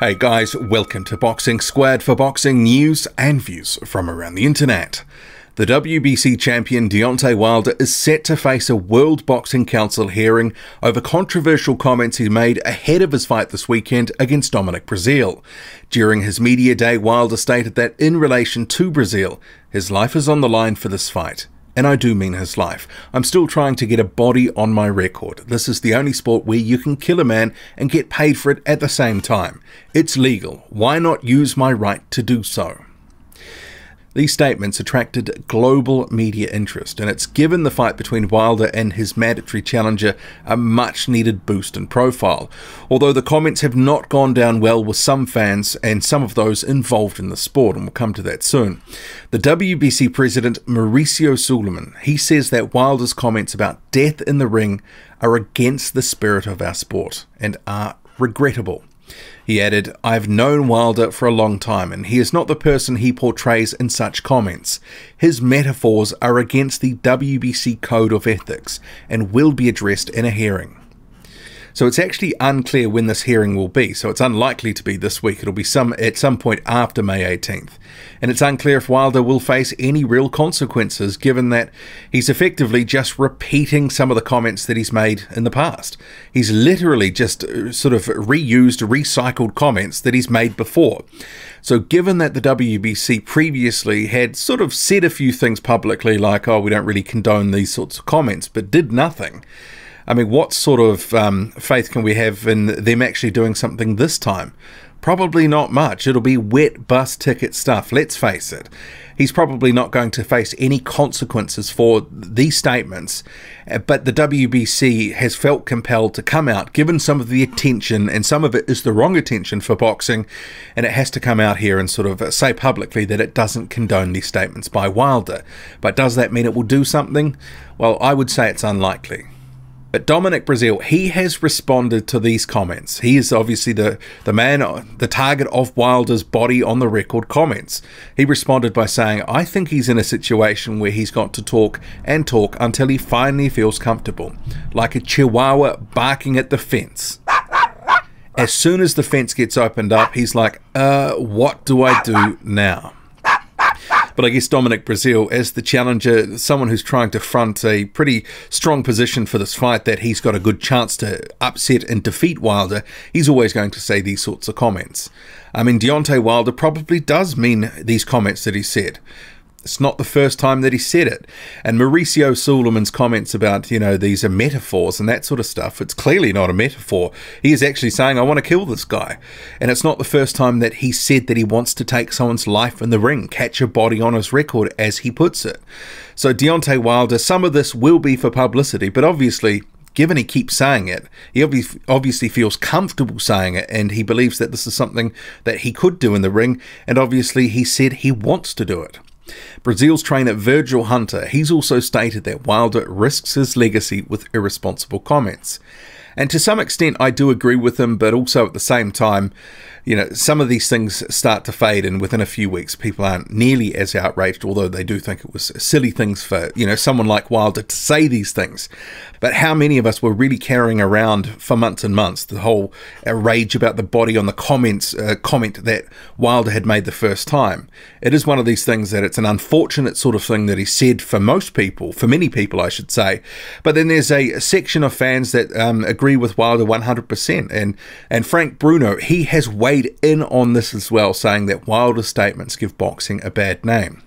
Hey guys, welcome to Boxing Squared for boxing news and views from around the internet. The WBC champion Deontay Wilder is set to face a World Boxing Council hearing over controversial comments he made ahead of his fight this weekend against Dominic Brazil. During his media day, Wilder stated that in relation to Brazil, his life is on the line for this fight and I do mean his life. I'm still trying to get a body on my record. This is the only sport where you can kill a man and get paid for it at the same time. It's legal. Why not use my right to do so? These statements attracted global media interest, and it's given the fight between Wilder and his mandatory challenger a much needed boost in profile. Although the comments have not gone down well with some fans and some of those involved in the sport, and we'll come to that soon. The WBC president Mauricio Suleiman, he says that Wilder's comments about death in the ring are against the spirit of our sport and are regrettable. He added, I've known Wilder for a long time, and he is not the person he portrays in such comments. His metaphors are against the WBC Code of Ethics and will be addressed in a hearing. So it's actually unclear when this hearing will be. So it's unlikely to be this week. It'll be some at some point after May 18th. And it's unclear if Wilder will face any real consequences given that he's effectively just repeating some of the comments that he's made in the past. He's literally just uh, sort of reused, recycled comments that he's made before. So, given that the WBC previously had sort of said a few things publicly, like, oh, we don't really condone these sorts of comments, but did nothing, I mean, what sort of um, faith can we have in them actually doing something this time? Probably not much. It'll be wet bus ticket stuff, let's face it. He's probably not going to face any consequences for these statements, eh, but the WBC has felt compelled to come out, given some of the attention, and some of it is the wrong attention for boxing, and it has to come out here and sort of uh, say publicly that it doesn't condone these statements by Wilder. But does that mean it will do something? Well, I would say it's unlikely. But Dominic Brazil, he has responded to these comments. He is obviously the, the man, uh, the target of Wilder's body on the record comments. He responded by saying, I think he's in a situation where he's got to talk and talk until he finally feels comfortable, like a chihuahua barking at the fence. As soon as the fence gets opened up, he's like, uh, what do I do now? But I guess Dominic Brazil, as the challenger, someone who's trying to front a pretty strong position for this fight, that he's got a good chance to upset and defeat Wilder, he's always going to say these sorts of comments. I mean, Deontay Wilder probably does mean these comments that he said. It's not the first time that he said it. And Mauricio Suleiman's comments about, you know, these are metaphors and that sort of stuff, it's clearly not a metaphor. He is actually saying, I want to kill this guy. And it's not the first time that he said that he wants to take someone's life in the ring, catch a body on his record, as he puts it. So, Deontay Wilder, some of this will be for publicity, but obviously given he keeps saying it, he obviously feels comfortable saying it, and he believes that this is something that he could do in the ring, and obviously he said he wants to do it. Brazil's trainer Virgil Hunter, he's also stated that Wilder risks his legacy with irresponsible comments. And to some extent, I do agree with him, but also at the same time, you know, some of these things start to fade, and within a few weeks, people aren't nearly as outraged, although they do think it was silly things for, you know, someone like Wilder to say these things. But how many of us were really carrying around for months and months the whole uh, rage about the body on the comments, uh, comment that Wilder had made the first time? It is one of these things that it's an unfortunate sort of thing that he said for most people, for many people, I should say. But then there's a section of fans that um, agree agree with Wilder 100%. And, and Frank Bruno, he has weighed in on this as well, saying that Wilder's statements give boxing a bad name.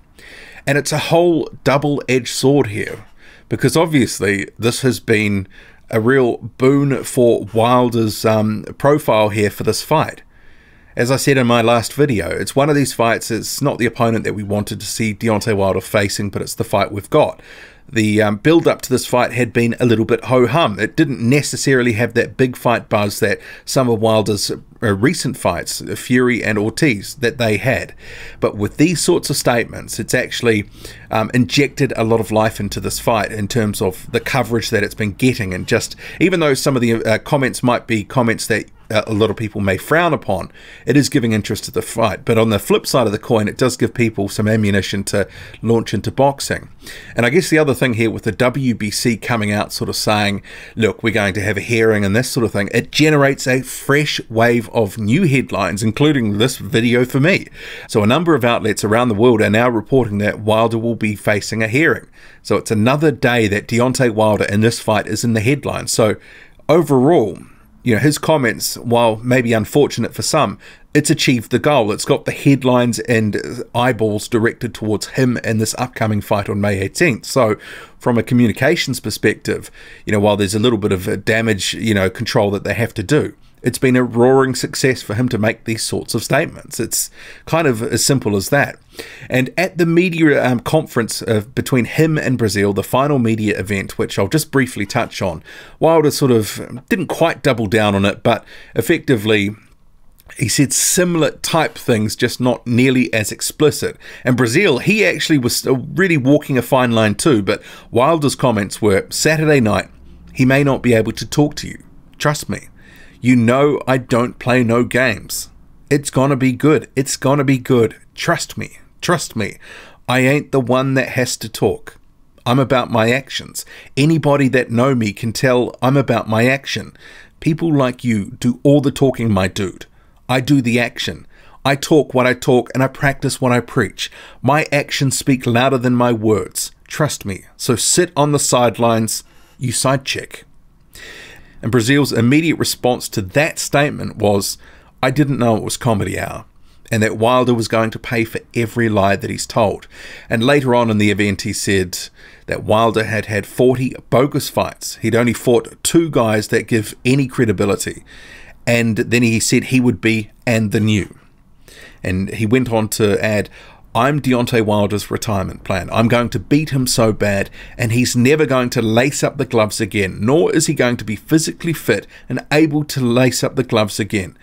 And it's a whole double edged sword here, because obviously this has been a real boon for Wilder's um, profile here for this fight. As I said in my last video, it's one of these fights, it's not the opponent that we wanted to see Deontay Wilder facing, but it's the fight we've got the um, build up to this fight had been a little bit ho hum. It didn't necessarily have that big fight buzz that some of Wilder's uh, recent fights, uh, Fury and Ortiz, that they had. But with these sorts of statements, it's actually um, injected a lot of life into this fight in terms of the coverage that it's been getting. And just even though some of the uh, comments might be comments that a lot of people may frown upon, it is giving interest to the fight. But on the flip side of the coin, it does give people some ammunition to launch into boxing. And I guess the other thing here with the WBC coming out sort of saying, look, we're going to have a hearing and this sort of thing, it generates a fresh wave of new headlines, including this video for me. So a number of outlets around the world are now reporting that Wilder will be facing a hearing. So it's another day that Deontay Wilder in this fight is in the headlines. So overall, you know his comments while maybe unfortunate for some it's achieved the goal it's got the headlines and eyeballs directed towards him in this upcoming fight on may 18th so from a communications perspective you know while there's a little bit of damage you know control that they have to do it's been a roaring success for him to make these sorts of statements. It's kind of as simple as that. And at the media um, conference uh, between him and Brazil, the final media event, which I'll just briefly touch on, Wilder sort of didn't quite double down on it, but effectively he said similar type things, just not nearly as explicit. And Brazil, he actually was really walking a fine line too, but Wilder's comments were Saturday night, he may not be able to talk to you. Trust me. You know I don't play no games. It's gonna be good. It's gonna be good. Trust me. Trust me. I ain't the one that has to talk. I'm about my actions. Anybody that know me can tell I'm about my action. People like you do all the talking, my dude. I do the action. I talk what I talk and I practice what I preach. My actions speak louder than my words. Trust me. So sit on the sidelines, you side chick. And Brazil's immediate response to that statement was, I didn't know it was comedy hour, and that Wilder was going to pay for every lie that he's told. And later on in the event, he said that Wilder had had 40 bogus fights. He'd only fought two guys that give any credibility. And then he said he would be and the new. And he went on to add, I'm Deontay Wilder's retirement plan. I'm going to beat him so bad, and he's never going to lace up the gloves again, nor is he going to be physically fit and able to lace up the gloves again.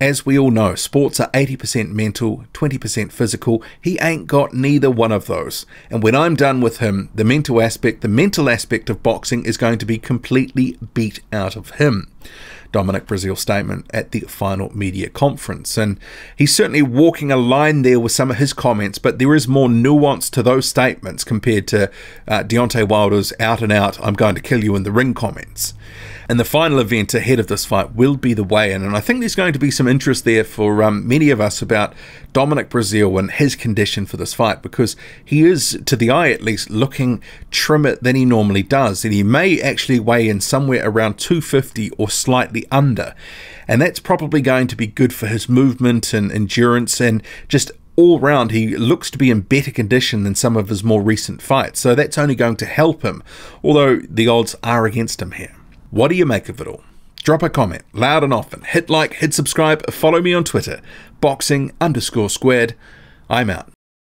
As we all know, sports are 80% mental, 20% physical. He ain't got neither one of those. And when I'm done with him, the mental aspect, the mental aspect of boxing is going to be completely beat out of him. Dominic Brazil's statement at the final media conference. And he's certainly walking a line there with some of his comments, but there is more nuance to those statements compared to uh, Deontay Wilder's out and out, I'm going to kill you in the ring comments. And the final event ahead of this fight will be the weigh-in, and I think there's going to be some interest there for um, many of us about Dominic Brazil and his condition for this fight because he is, to the eye at least, looking trimmer than he normally does, and he may actually weigh in somewhere around 250 or slightly under, and that's probably going to be good for his movement and endurance and just all round, he looks to be in better condition than some of his more recent fights, so that's only going to help him, although the odds are against him here. What do you make of it all? Drop a comment loud and often. Hit like, hit subscribe, follow me on Twitter, boxing underscore squared. I'm out.